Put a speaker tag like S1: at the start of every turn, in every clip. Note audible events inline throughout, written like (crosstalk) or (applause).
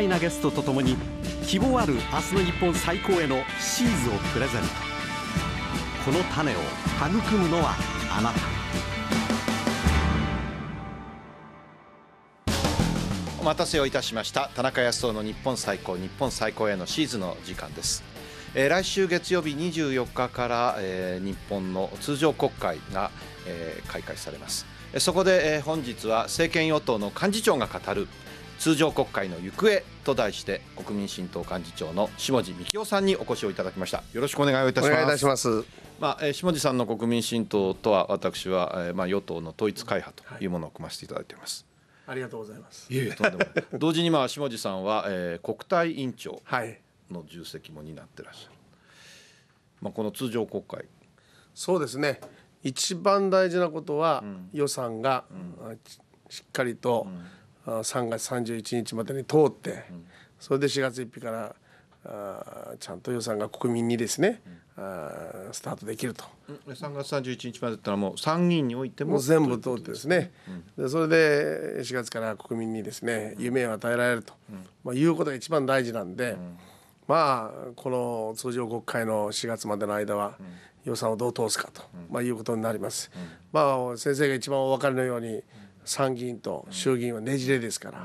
S1: 彩なゲストとともに希望ある明日の日本最高へのシーズをプレゼントこの種を育むのはあなたお待たせをいたしました田中康夫の日本最高日本最高へのシーズの時間ですえ来週月曜日24日から、え日本の通常国会が、え開会されますそこで、え本日は政権与党の幹事長が語る通常国会の行方と題して国民新党幹事長の下地幹夫さんにお越しをいただきましたよろしくお願いいたしますお願いしますまあ、えー、下地さんの国民新党とは私は、えー、まあ与党の統一会派というものを組ませていただいています、
S2: ありがとうございます。いやいやとんでもな
S1: い。同時にまあ下地さんは、えー、国対委員長の
S2: 重責も担ってらっしゃる。まあこの通常国会。そうですね。一番大事なことは、予算が、うん、しっかりと、うん3月31日までに通って、それで4月1日からあちゃんと予算が国民にですね、あスタートできると3月31日までだったらもう参議院においても全部通ってですね、うん、でそれで4月から国民にですね、夢を与えられると、まあ、いうことが一番大事なんで、まあこの通常国会の4月までの間は予算をどう通すかと、まあ、いうことになります。まあ、先生が一番お分かりのように、参議院と衆議院はねじれですから、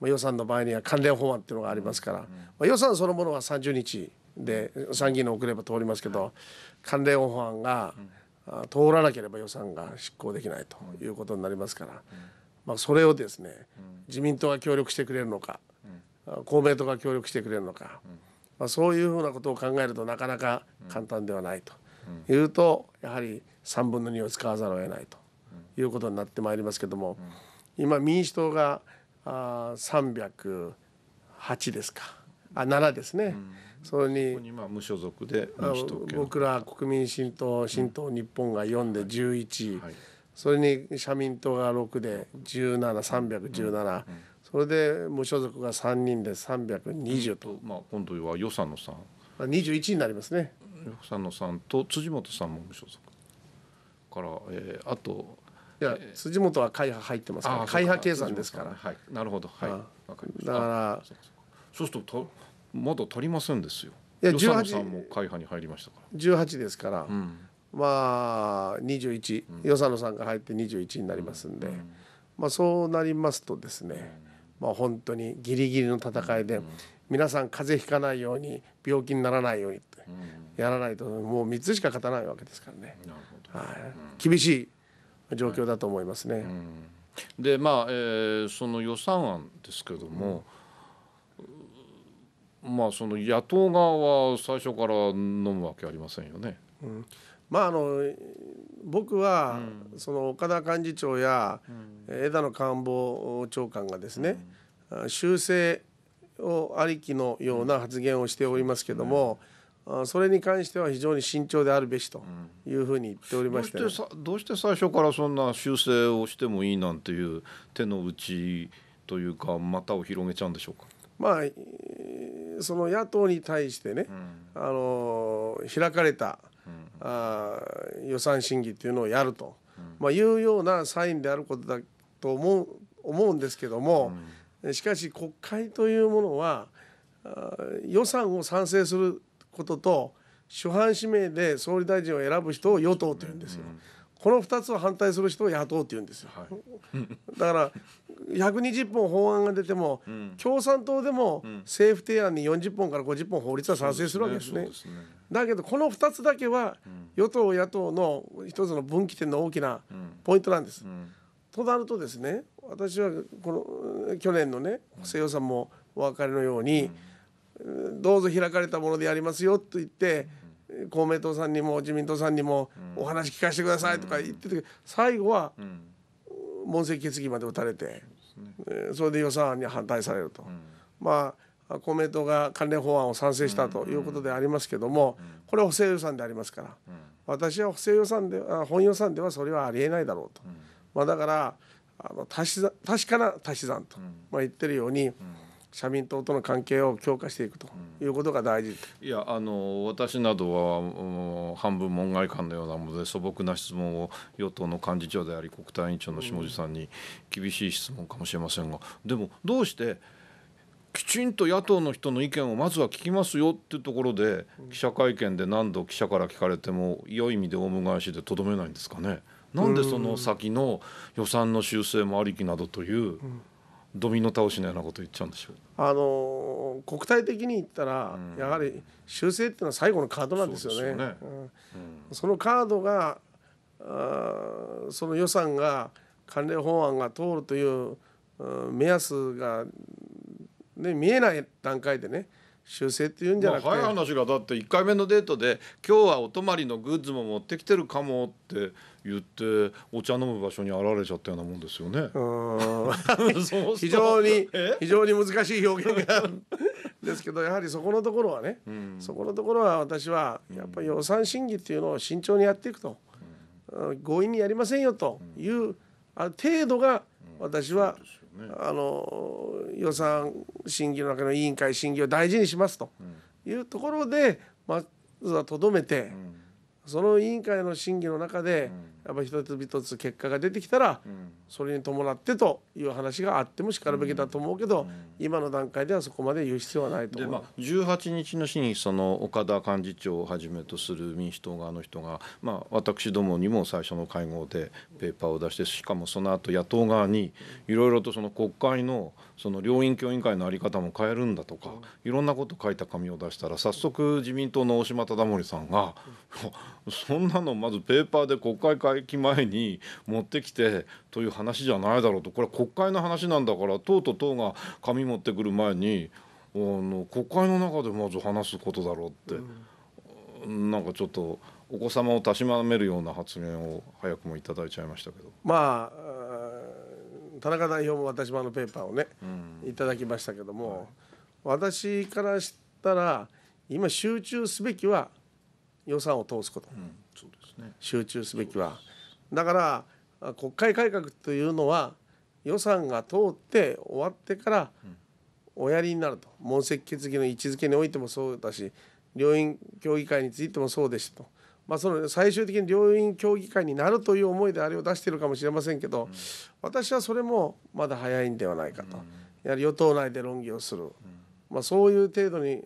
S2: まあ、予算の場合には関連法案っていうのがありますから、まあ、予算そのものは30日で参議院の遅れば通りますけど、関連法案が、通らなければ予算が執行できないということになりますから、まあ、それをですね、自民党が協力してくれるのか、公明党が協力してくれるのか、まあ、そういうふうなことを考えるとなかなか簡単ではないというとやはり3分の2を使わざるを得ないということになってまいりますけども、今民主党があ308ですかあ7ですね。それにここにまあ無所属で僕ら国民新党新党日本が4で11、はい、それに社民党が6で17317、うん、それで無所属が三人で三百二十と、まあ、今度は予算の二十一になりますね予算の3と辻元さんも無所属から、えー、あといや辻本は会派入ってますから会派計算です
S1: からはいなるほどはいわかりましただからそうするとまだ足りませんですよいや十八さんも会派に入りましたか
S2: ら18ですから、うん、まあ二十一ん、与謝野さんが入って二十一になりますんで、うん、まあそうなりますとですね、まあ本当にギリギリの戦いで、皆さん風邪ひかないように病気にならないようにやらないともう三つしか勝たないわけですからね、なるほど、はい、厳しい状況だと思いますね。
S1: うん、でまあ、えー、その予算案ですけども、うん、まあその野党側は最初から飲むわけありませんよね。
S2: うん、まああの僕は、その岡田幹事長や、枝野官房長官がですね、修正をありきのような発言をしておりますけども。それに関しては非常に慎重であるべしというふうに言っておりまして、ねう
S1: ん、どうして最初からそんな修正をしてもいいなんていう手の内というか股を広げちゃうんでしょうか
S2: まあその野党に対してね、うん、あの開かれた、うん、あ予算審議っていうのをやると、まあ、いうようなサインであることだと思う思うんですけども、しかし国会というものは予算を賛成することと主犯指名で総理大臣を選ぶ人を与党というんですよ。この2つを反対する人を野党って言うんですよ、はい、(laughs) だから120本法案が出ても、うん、共産党でも政府提案に40本から50本法律は賛成するわけですね。すねすねだけどこの2つだけは、与党野党の一つの分岐点の大きなポイントなんです。うんうん、となるとですね私はこの去年のね補正予算もお別れのように。どうぞ開かれたものでやりますよと言って公明党さんにも自民党さんにもお話聞かせてくださいとか言ってて最後は問責決議まで打たれてそれで予算案に反対されると。まあ公明党が関連法案を賛成したということでありますけどもこれは補正予算でありますから私は補正予算で本予算ではそれはありえないだろうと。まあ、だからあの足し確かな足し算と、まあ、言ってるように、うん社民党との関係を強化していくということが大事、
S1: うん、いやあの私などは半分門外漢のようなもので素朴な質問を与党の幹事長であり国対委員長の下地さんに厳しい質問かもしれませんが、うん、でもどうしてきちんと野党の人の意見をまずは聞きますよっていうところで記者会見で何度記者から聞かれても良い意味でオウム返しでとどめないんですかね。なんでその先の予算の修正もありきなどという、うんドミノ倒しのようなこと言っちゃうんでしょう
S2: あの国体的に言ったら、うん、やはり修正っていうのは最後のカードなんですよね。そ、のカードがあその予算が関連法案が通るという目安が、ね、見えない段階でね修正っていうんじゃなくて、まあ、早い話がだって1回目のデートで「今日はお泊まりのグッズも持ってきてるかも」
S1: って言ってお茶飲む場所にられちゃったようなもんですよ
S2: ね。(laughs) 非常に非常に難しい表現がですけどやはりそこのところはね、うん、そこのところは私はやっぱり予算審議っていうのを慎重にやっていくと、うん、強引にやりませんよという、ある程度が私は、うんね、あの予算審議の中の委員会審議を大事にしますというところで、まずはとどめて、その委員会の審議の中で、やっぱ一つ一つ結果が出てきたら、それに伴ってという話があってもしかるべきだと思うけど、今の段階ではそこまで言う必要はないと思う、まあ、18日
S1: の日にその岡田幹事長をはじめとする民主党側の人が、まあ、私どもにも最初の会合でペーパーを出してしかもその後野党側にいろいろとその国会のその両院協委員会の在り方も変えるんだとかいろんなこと書いた紙を出したら早速自民党の大島忠盛さんがそんなのまずペーパーで国会会期前に持ってきてという話じゃないだろうとこれは国会の話なんだから党と党が紙持ってくる前にあの国会の中でまず話すことだろうって、うん、なんかちょっとお子様をたしまめるような発言を早くもいただいちゃいましたけど。
S2: まあ田中代表も私もあのペーパーをね、うん、いただきましたけども、はい、私からしたら今集中すべきは予算を通すこと、うんそうですね、集中すべきはだから国会改革というのは予算が通って終わってからおやりになると問責決議の位置づけにおいてもそうだし両院協議会についてもそうでしたと、まあ、その最終的に両院協議会になるという思いであれを出しているかもしれませんけど、うん、私はそれもまだ早いんではないかと、うん、やはり与党内で論議をする、うん、まあ、そういう程度に、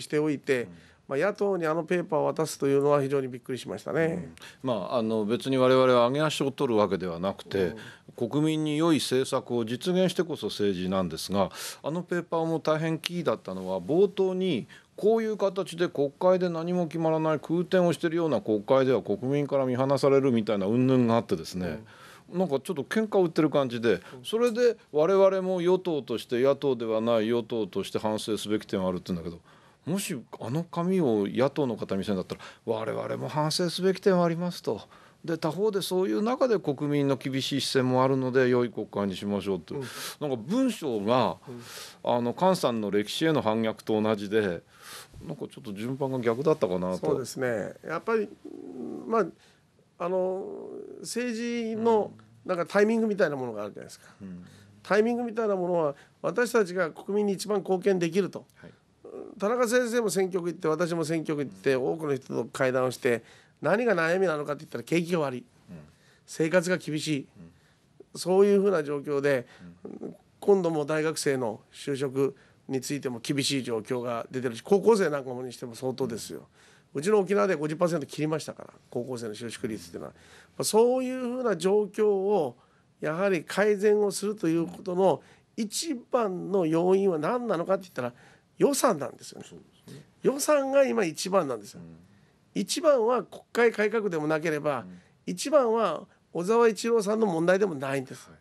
S2: しておいて。まあ、野党にあのペーパーを渡すというのは非常にびっくりしましたね、
S1: うん、まあ、あの別に我々は上げ足を取るわけではなくて、うん、国民に良い政策を実現してこそ政治なんですがあのペーパーも大変キーだったのは冒頭にこういう形で国会で何も決まらない空転をしているような国会では国民から見放されるみたいな云々があってですね、うんなんかちょっと喧嘩を売ってる感じでそれで我々も与党として野党ではない与党として反省すべき点はあるって言うんだけどもしあの紙を野党の方見せるんだったら我々も反省すべき点はありますと。で他方でそういう中で国民の厳しい視線もあるので良い国会にしましょうと、うん、なんか文章が、うん、あの菅さんの歴史への反逆と同じでなんかちょっと順番が逆だったかなと。そうです
S2: ねやっぱり、まあ、あの政治のなんかタイミングみたいなものがあるじゃないですか、うん、タイミングみたいなものは私たちが国民に一番貢献できると。はい田中先生も選挙区行って私も選挙区行って多くの人と会談をして何が悩みなのかって言ったら景気が悪い、生活が厳しい、そういうふうな状況で、今度も大学生の就職についても厳しい状況が出てるし高校生なんかもにしても相当ですよ。うちの沖縄で50%切りましたから高校生の就職率っていうのは、まそういうふうな状況をやはり改善をするということの一番の要因は何なのかって言ったら予算なんですよね。ね予算が今一番なんですよ。一番は国会改革でもなければ、一番は小沢一郎さんの問題でもないんです。は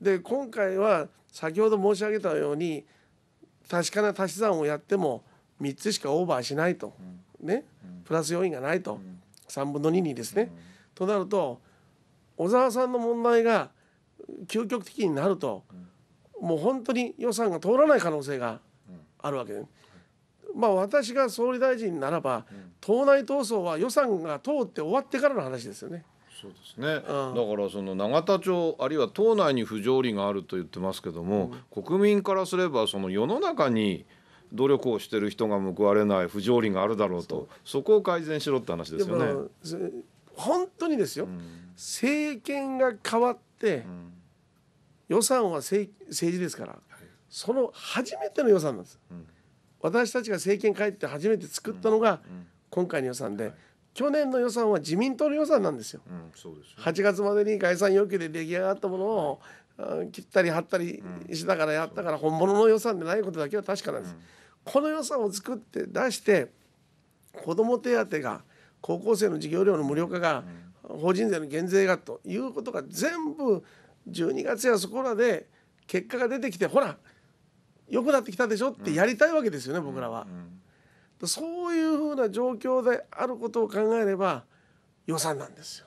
S2: い、で今回は先ほど申し上げたように確かな足し算をやっても3つしかオーバーしないと、うん、ね、うん、プラス要因がないと、うん、3分の2にですね。となると小沢さんの問題が究極的になると、もう本当に予算が通らない可能性があるわけで、まあ、私が総理大臣ならば、党内闘争は予算が通って終わってからの話ですよね。そうで
S1: すね、うん、だからその永田町あるいは党内に不条理があると言ってますけども、うん、国民からすればその世の中に努力をしてる人が報われない不条理があるだろうとそこを改善しろって話ですよね。
S2: 本当にですよ、うん、政権が変わって、予算は政治ですから、その初めての予算なんです、うん、私たちが政権帰って初めて作ったのが今回の予算で、はい、去年の予算は自民党の予算なんですよ,、うんすよね、8月までに概算要求で出来上がったものを、はい、切ったり貼ったりしながらやったから本物の予算でないことだけは確かなんです、この予算を作って出して子ども手当が高校生の授業料の無料化が、法人税の減税がということが全部12月やそこらで結果が出てきてほら良くなってきたでしょってやりたいわけですよね、僕らは。そういうふうな状況であることを考えれば予算なんですよ。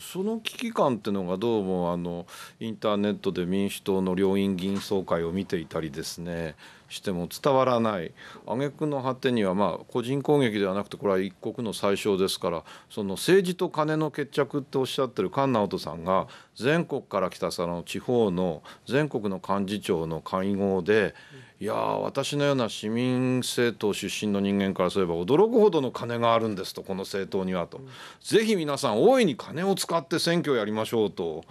S1: その危機感っていうのがどうもあのインターネットで民主党の両院議員総会を見ていたりですねしても伝わらない挙句の果てにはまあ個人攻撃ではなくてこれは一国の最小ですからその政治と金の決着っておっしゃってる菅直人さんが全国から来たその地方の全国の幹事長の会合でいや私のような市民政党出身の人間からすれば驚くほどの金があるんですとこの政党にはと、ぜひ皆さん大いに金を使って選挙をやりましょうと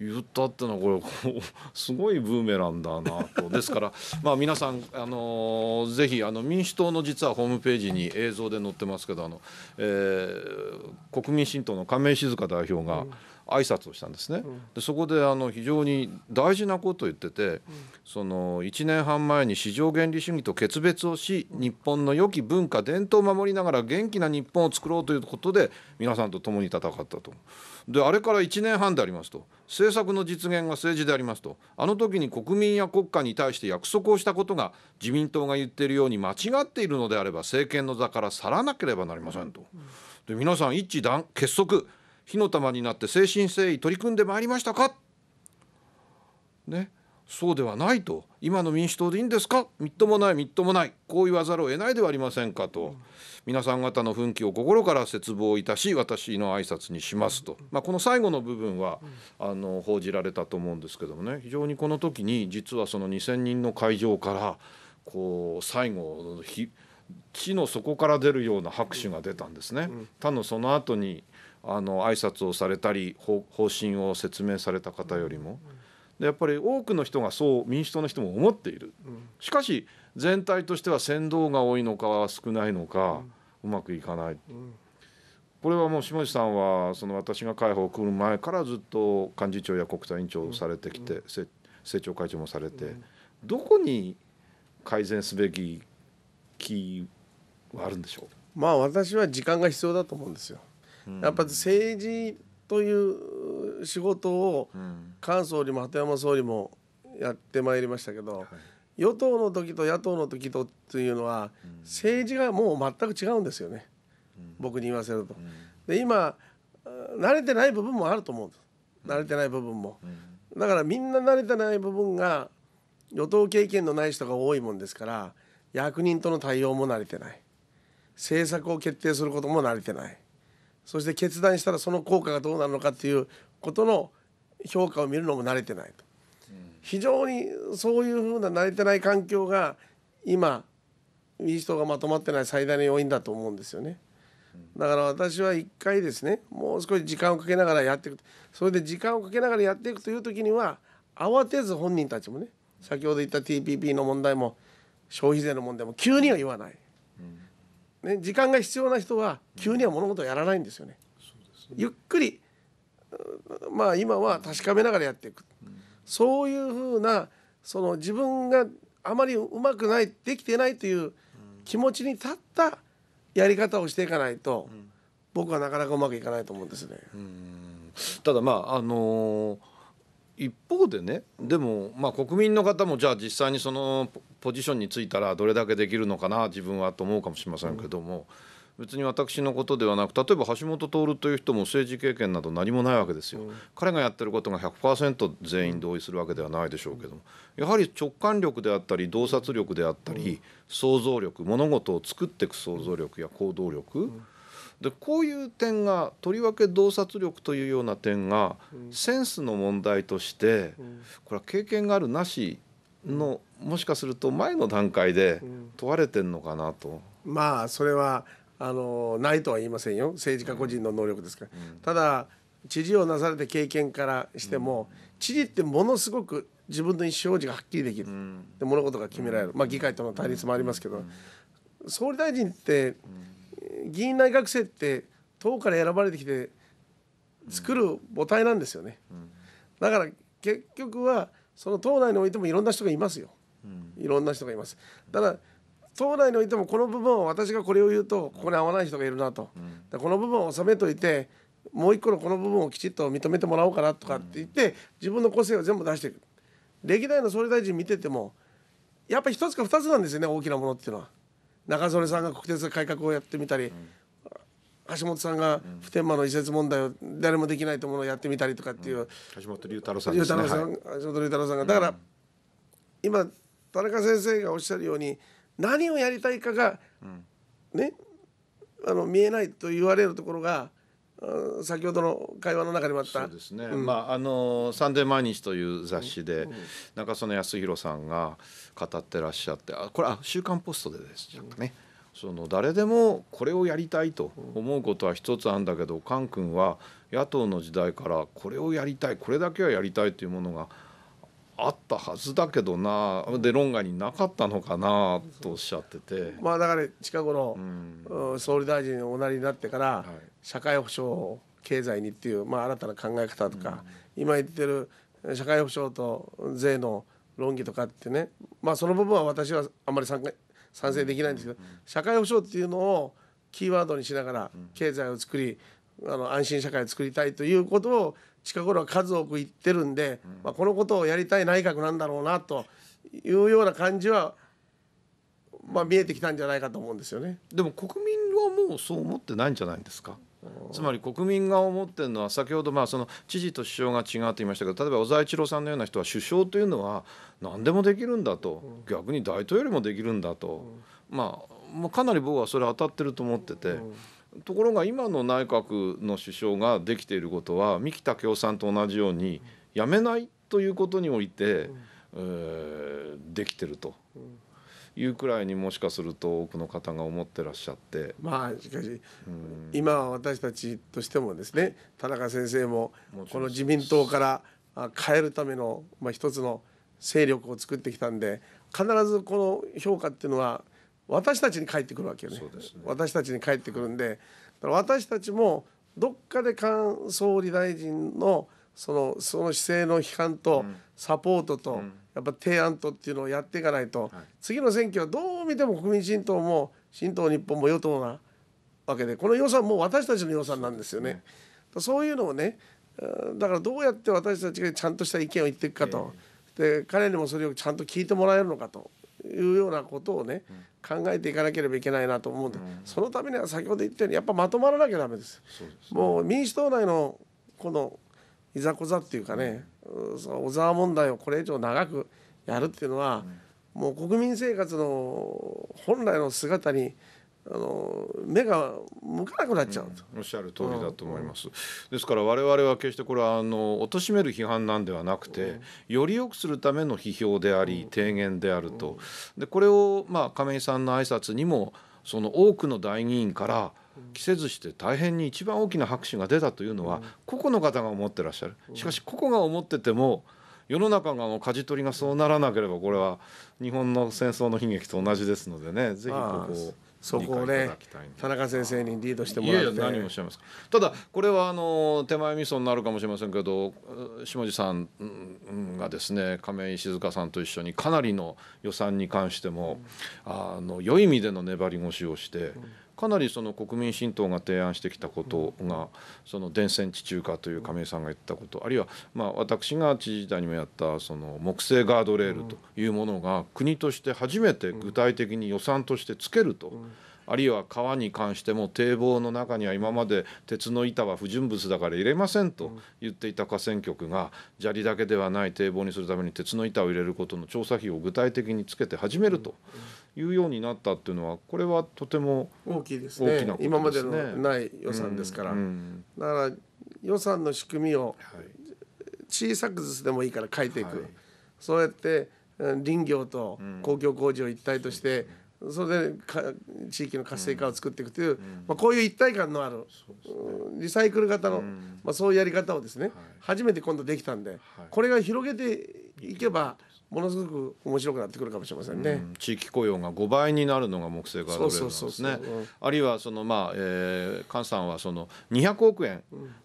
S1: 言ったってのはこれ (laughs) すごいブーメランだなとですからまあ皆さんあのぜひあの民主党の実はホームページに映像で載ってますけどあの、えー、国民新党の亀井静香代表が、うん挨拶をしたんですね。でそこであの非常に大事なことを言ってて、その1年半前に市場原理主義と決別をし日本の良き文化伝統を守りながら元気な日本を作ろうということで皆さんと共に戦ったと。であれから1年半でありますと政策の実現が政治でありますとあの時に国民や国家に対して約束をしたことが自民党が言っているように間違っているのであれば政権の座から去らなければなりませんと。で皆さん一致団結束火の玉になって誠心誠意取り組んでまいりましたか、ね、そうではないと今の民主党でいいんですかみっともないみっともないこう言わざるを得ないではありませんかと、うん、皆さん方の奮起を心から切望いたし私の挨拶にしますと、まあ、この最後の部分は、うん、あの報じられたと思うんですけどもね非常にこの時に実はその2,000人の会場からこう最後の日地の底から出るような拍手が出たんですね。うん、他のその後にあの挨拶をされたり方針を説明された方よりも。でやっぱり多くの人がそう民主党の人も思っている、しかし全体としては先導が多いのか少ないのか、うまくいかない、これはもう下地さんはその私が解放を来る前からずっと幹事長や国対委員長をされてきて、政調会長もされて、どこに改善すべき気
S2: はあるんでしょうまあ私は時間が必要だと思うんですよ。やっぱ政治という仕事を菅総理も鳩山総理もやってまいりましたけど、はい、与党の時と野党の時とというのは政治がもう全く違うんですよね、うん、僕に言わせると。うん、で今慣れてない部分もあると思う慣れてない部分も、うん、だからみんな慣れてない部分が与党経験のない人が多いもんですから役人との対応も慣れてない政策を決定することも慣れてないそして決断したらその効果がどうなるのかっていうことの評価を見るのも慣れてないと、うん、非常にそういうふうな慣れてない環境が今民主党がまとまってない最大の要因だと思うんですよね。だから私は一回ですねもう少し時間をかけながらやっていくそれで時間をかけながらやっていくという時には慌てず本人たちもね先ほど言った TPP の問題も消費税の問題も急には言わないね、時間が必要な人は急には物事をやらないんですよね。ねゆっくりまあ今は確かめながらやっていく、うん、そういうふうなその自分があまりうまくないできてないという気持ちに立ったやり方をしていかないと、うん、僕はなかなかうまくいかないと思うんですね。ただまああのー一方でねでもまあ
S1: 国民の方もじゃあ実際にそのポジションについたらどれだけできるのかな自分はと思うかもしれませんけども、うん、別に私のことではなく例えば橋本徹という人も政治経験など何もないわけですよ、うん、彼がやってることが100%全員同意するわけではないでしょうけどもやはり直感力であったり洞察力であったり、想像力物事を作っていく想像力や行動力、でこういう点がとりわけ洞察力というような点がセンスの問題としてこれは経験があるなしのもしかすると前の段階で問われてんのかなと。
S2: うん、まあそれはあのないとは言いませんよ政治家個人の能力ですから。うん、ただ知事をなされて経験からしても、知事ってものすごく自分の意思表示がはっきりできる、で物事が決められる、まあ、議会との対立もありますけど、総理大臣って議員内閣制って党から選ばれてきて作る母体なんですよね。だから結局はその党内においてもいろんな人がいますよ、いろんな人がいますただ党内においてもこの部分を私がこれを言うとここに合わない人がいるなと、うん、この部分を収めといてもう一個のこの部分をきちっと認めてもらおうかなとかって言って、自分の個性を全部出していく歴代の総理大臣見ててもやっぱり一つか二つなんですよね大きなものっていうのは。中曽根さんが国鉄改革をやってみたり、橋本さんが普天間の移設問題を誰もできないと思うのをやってみたりとかっていう、橋本龍太郎さんですね龍太郎さん、はい、橋本龍太郎さんがだから、今田中先生がおっしゃるように何をやりたいかが、ねあの見えないと言われるところが先ほどの会話の中にもあったそうですね、うん、まあ
S1: あの「サンデー毎日」という雑誌で、中曽根康弘さんが語ってらっしゃってあこれあ「週刊ポスト」でですね、その誰でもこれをやりたいと思うことは一つあるんだけどカン君は野党の時代からこれをやりたいこれだけはやりたいというものがあったはずだけどなで論外になかったのかなとおっしゃってて
S2: まあだから近頃、うん、総理大臣におなりになってから、はい、社会保障経済にっていう、まあ、新たな考え方とか、うん、今言ってる社会保障と税の論議とかってねまあその部分は私はあんまり参加賛成できないんですけど社会保障っていうのをキーワードにしながら経済を作りあの安心社会を作りたいということを近頃は数多く言ってるんで、まあ、このことをやりたい内閣なんだろうなというような感じは、まあ、見えてきたんじゃないかと思うんですよね。でも国民はもうそう思ってないんじゃないですかつまり国民が思ってるの
S1: は先ほどまあその知事と首相が違うと言いましたけど例えば小沢一郎さんのような人は首相というのは何でもできるんだと逆に大統領もできるんだと、まあ、まあかなり僕はそれ当たってると思ってて。ところが今の内閣の首相ができていることは三木武夫さんと同じように辞めないということにおいて、えー、できてるというくらいにもしかすると多くの方が思ってらっしゃって
S2: まあしかし、今は私たちとしてもですね田中先生もこの自民党から変えるための、まあ、一つの勢力を作ってきたんで必ずこの評価っていうのは私たちに返ってくるわけよね、ね、私たちに返ってくるんで私たちもどっかで菅総理大臣のそのその姿勢の批判とサポートと、うんうんやっぱ提案とっていうのをやっていかないと、はい、次の選挙はどう見ても国民新党も新党日本も与党なわけでこの予算も私たちの予算なんですよね。そうねそういうのをねだからどうやって私たちがちゃんとした意見を言っていくかと、えー、で彼にもそれをちゃんと聞いてもらえるのかというようなことをね、うん、考えていかなければいけないなと思うんで、うん、そのためには先ほど言ったようにやっぱまとまらなきゃダメです。うですね、もう民主党内のこのいざこざっていうかね、うん、その小沢問題をこれ以上長くやるっていうのは、うん、もう国民生活の本来の姿にあの目が向かなくなっちゃうと、うん、おっしゃる通りだと思います、うん、ですから
S1: 我々は決してこれはあの貶める批判なんではなくて、うん、より良くするための批評であり、提言であると、でこれを、まあ、亀井さんの挨拶にもその多くの代議員から「着せずして大変に一番大きな拍手が出たというのは、個々の方が思ってらっしゃる。しかし個々が思ってても世の中がもう舵取りがそうならなければこれは日本の戦争の悲劇と同じですのでねぜひここを。そこをね田中先生にリードしてもらっていやいや何をおっしゃいますかただこれはあの手前味噌になるかもしれませんけど下地さんがですね亀井静香さんと一緒にかなりの予算に関しても、あの良い意味での粘り腰をして。うんかなりその国民新党が提案してきたことがその電線地中化という亀井さんが言ったことあるいはまあ私が知事時代にもやったその木製ガードレールというものが国として初めて具体的に予算としてつけると。あるいは川に関しても堤防の中には今まで鉄の板は不純物だから入れませんと言っていた河川局が砂利だけではない堤防にするために鉄の板を入れることの調査費を具体的につけて始めるというようになったっていうのは
S2: これはとても大きいですね、ね、今までのない予算ですから、うん、だから予算の仕組みを小さくずつでもいいから変えていく、はい、そうやって林業と公共工事を一体として、うん、それで地域の活性化を作っていくという、うん、まあ、こういう一体感のある、ね、リサイクル型の、まあ、そういうやり方をですね、はい、初めて今度できたんで、はい、これが広げていけば、ものすごく面白くなってくるかもしれませんね。うん、
S1: 地域雇用が5倍になるのが木星ガードレールなんですね。あるいはそのまあ、えー、菅さんはその200億円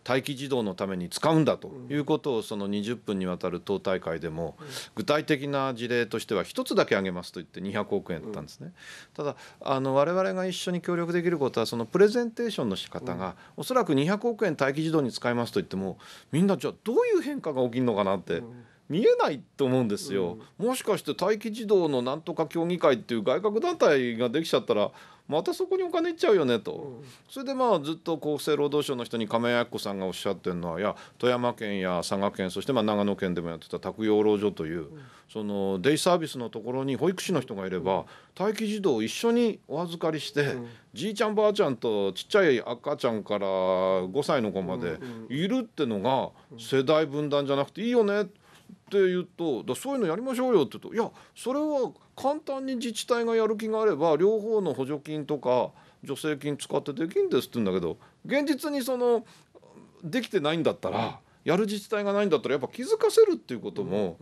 S1: 待機児童のために使うんだということをその20分にわたる党大会でも具体的な事例としては一つだけ挙げますと言って200億円だったんですね。ただあの我々が一緒に協力できることはそのプレゼンテーションの仕方がおそらく200億円待機児童に使いますと言ってもみんなじゃあどういう変化が起きるのかなって。うん見えないと思うんですよ、うん、もしかして待機児童のなんとか協議会っていう外郭団体ができちゃったらまたそこにお金いっちゃうよねと、うん、それでまあずっと厚生労働省の人に亀谷子さんがおっしゃってるのはいや富山県や佐賀県そしてまあ長野県でもやってた宅養老所という、うん、そのデイサービスのところに保育士の人がいれば待機児童を一緒にお預かりして、うん、じいちゃんばあちゃんとちっちゃい赤ちゃんから5歳の子までいるってのが世代分断じゃなくていいよねって言うとだそういうのやりましょうよって言うといやそれは簡単に自治体がやる気があれば両方の補助金とか助成金使ってできんですって言うんだけど現実にそのできてないんだったらやる自治体がないんだったらやっぱ気づかせるっていうことも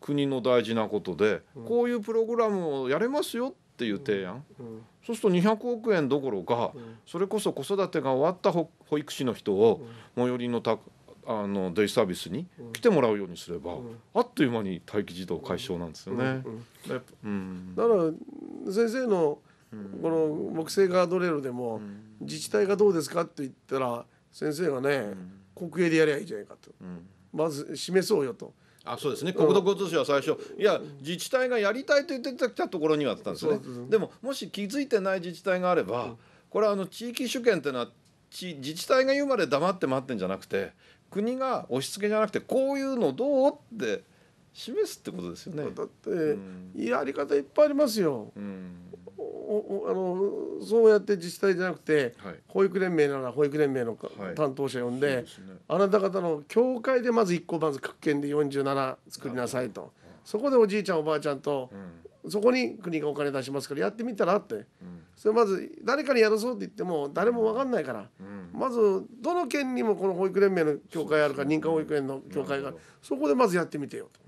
S1: 国の大事なことでこういうプログラムをやれますよっていう提案そうすると200億円どころかそれこそ子育てが終わった保育士の人を最寄りの宅あのデイサービスに来てもらうようにすれば、うん、あっという間に待機児童解消なんで
S2: すよね。うん、だから先生のこの木製ガードレールでも、自治体がどうですかって言ったら先生がね、国営でやりゃいいじゃないかと、まず示そうよと。
S1: あそうですね国土交通省は最初、うん、いや自治体がやりたいと言ってきたところにはあったんですねでももし気づいてない自治体があれば、これはあの地域主権っていうのは自治体が言うまで黙って待ってんじゃなくて国が押し付けじゃなくてこういうのどうって示すってことですよね。だっ
S2: て、うん、やり方いっぱいありますよ。うん、あのそうやって自治体じゃなくて、はい、保育連盟なら保育連盟の、はい、担当者呼んで、ね、あなた方の教会でまず1個まず区県で47作りなさいとそこでおじいちゃんおばあちゃんと、うん、そこに国がお金出しますからやってみたらって、うそれまず誰かにやらそうって言っても誰も分かんないから、まずどの県にもこの保育連盟の協会あるか認可保育園の協会があるそこでまずやってみてよと、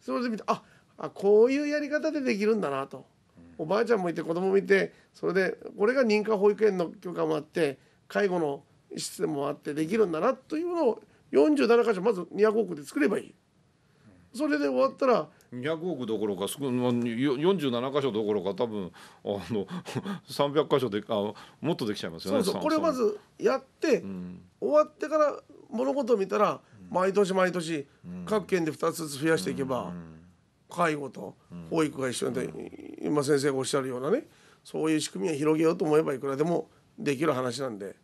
S2: それで見てああこういうやり方でできるんだなと、おばあちゃんもいて子供もいてそれでこれが認可保育園の許可もあって介護の施設もあってできるんだなというのを47箇所まず200億で作ればいい。それで終わったら200億
S1: どころか47箇所どころか多分あの300 (laughs) 箇所であもっとできちゃいますよねこれをま
S2: ずやって、うん、終わってから物事を見たら、毎年毎年、各県で2つずつ増やしていけば、介護と保育が一緒で、今先生がおっしゃるようなねそういう仕組みを広げようと思えばいくらでもできる話なんで。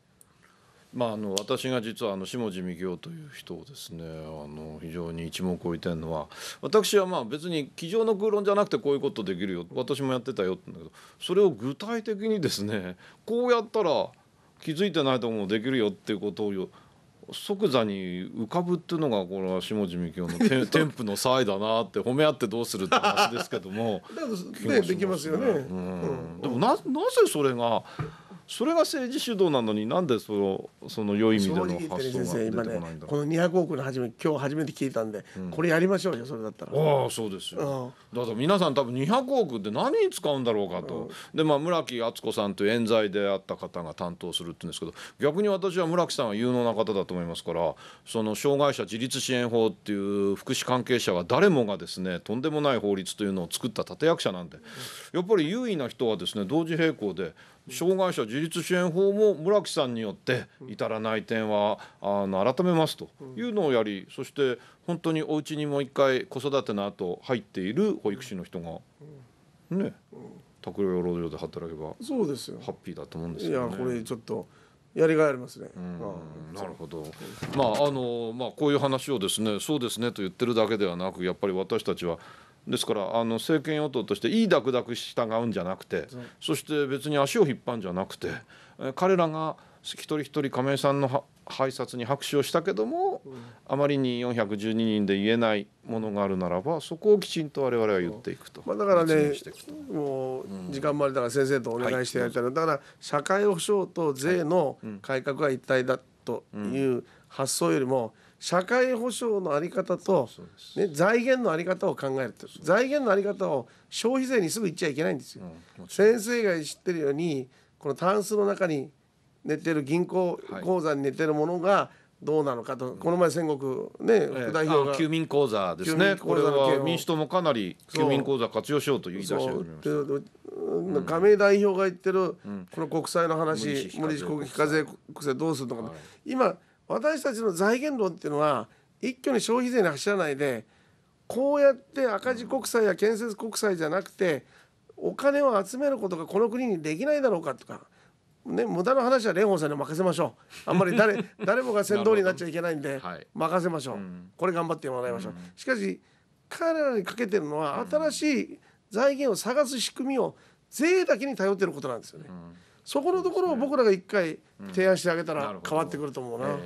S1: まあ、あの私が実はあの下地幹雄という人をですねあの非常に一目置いてるのは私はまあ別に机上の空論じゃなくてこういうことできるよ私もやってたよってんだけどそれを具体的にですねこうやったら気づいてないともできるよっていうことを即座に浮かぶっていうのがこれは下地幹雄の添付 (laughs) の才だなって褒め合ってどうするって話ですけども (laughs) でもなぜそれが。それが政治主導なのになんでそのその良い意味での発想が今ね
S2: この200億の初め今日初めて聞いたんで、うん、これやりましょうよそれだったらああそうですよ、
S1: うん、だ皆さん多分200億って何に使うんだろうかと、うん、でまあ村木敦子さんと冤罪であった方が担当するって言うんですけど逆に私は村木さんは有能な方だと思いますからその障害者自立支援法っていう福祉関係者が誰もがですねとんでもない法律というのを作った立役者なんでやっぱり優位な人はですね同時並行で障害者自立支援法も村木さんによって至らない点はあの改めますというのをやりそして本当にお家にもう一回子育ての後入っている保育士の人がね拓郎養老所で働けばそうですよハッピーだと思うんですよ、ね、いやこれ
S2: ちょっとやりがいありますね。うん、なるほど。まあ
S1: あのまあこういう話をですね、そうですねと言ってるだけではなく、やっぱり私たちはですからあの政権与党としていいダクダク従うんじゃなくて、そして別に足を引っ張るんじゃなくて、彼らが一人一人亀井さんの拝察に拍手をしたけども、あまりに412人で言えないものがあるならばそこをきちんと我々は言っていくと、まあ、だからね
S2: もう時間もあれだから先生とお願いしてやりたいの、だから社会保障と税の改革が一体だという発想よりも、社会保障のあり方と、ね、財源のあり方を考える財源のあり方を消費税にすぐいっちゃいけないんですよ。うん、先生が知ってるようにこのタンスの中に寝てる銀行口座に寝てるものがどうなのかと、この前戦国ね、うん、副代表が休眠口座ですねこれは民主党
S1: もかなり休眠口座活用しようと言い出しており
S2: まし亀代表が言ってる、この国債の話、うん、無利子国費課税国債どうするのか、はい、今私たちの財源論っていうのは一挙に消費税に走らないでこうやって赤字国債や建設国債じゃなくてお金を集めることがこの国にできないだろうかとか。ね、無駄な話は蓮舫さんに任せましょうあんまり誰 (laughs) 誰もが先導になっちゃいけないんで、任せましょう、これ頑張ってもらいましょう、うん、しかし彼らにかけてるのは新しい財源を探す仕組みを税だけに頼ってることなんですよね。うんそこのところを僕らが一回提案してあげたら変わってくると思うな。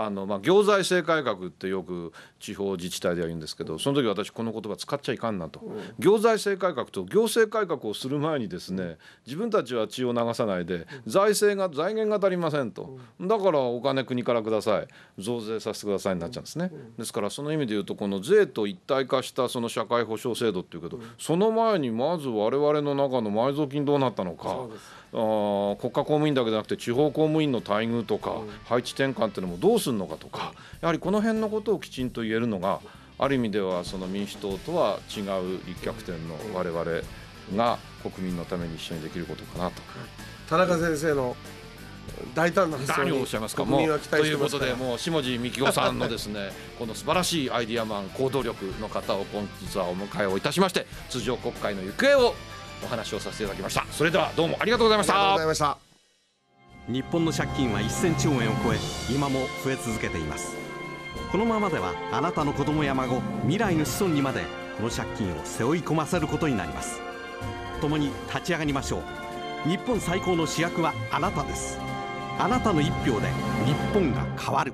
S2: あの、まあ、行財
S1: 政改革ってよく地方自治体では言うんですけどその時私この言葉使っちゃいかんなと、行財政改革と行政改革をする前にですね自分たちは血を流さないで財政が財源が足りませんとだからお金国からください増税させてくださいになっちゃうんですねですからその意味で言うとこの税と一体化したその社会保障制度っていうけどその前にまず我々の中の埋蔵金どうなったのか。あ国家公務員だけじゃなくて地方公務員の待遇とか配置転換っていうのもどうするするのかとかやはりこの辺のことをきちんと言えるのがある意味ではその民主党とは違う立脚点の我々が国民のために一緒にできることかなと。
S2: 田中先生の大胆な発想におっしゃいますかもうということでも
S1: う下地幹子さんのですね (laughs) この素晴らしいアイディアマン行動力の方を本日はお迎えをいたしまして通常国会の行方をお話をさせていただきましたそれではどうもありがとうございましたありがとうございました日本の借金は1000兆円を超え今も増え続けていますこのままではあなたの子供や孫未来の子孫にまでこの借金を背負い込ませることになります共に立ち上がりましょう日本最高の主役はあなたですあなたの一票で日本が変わる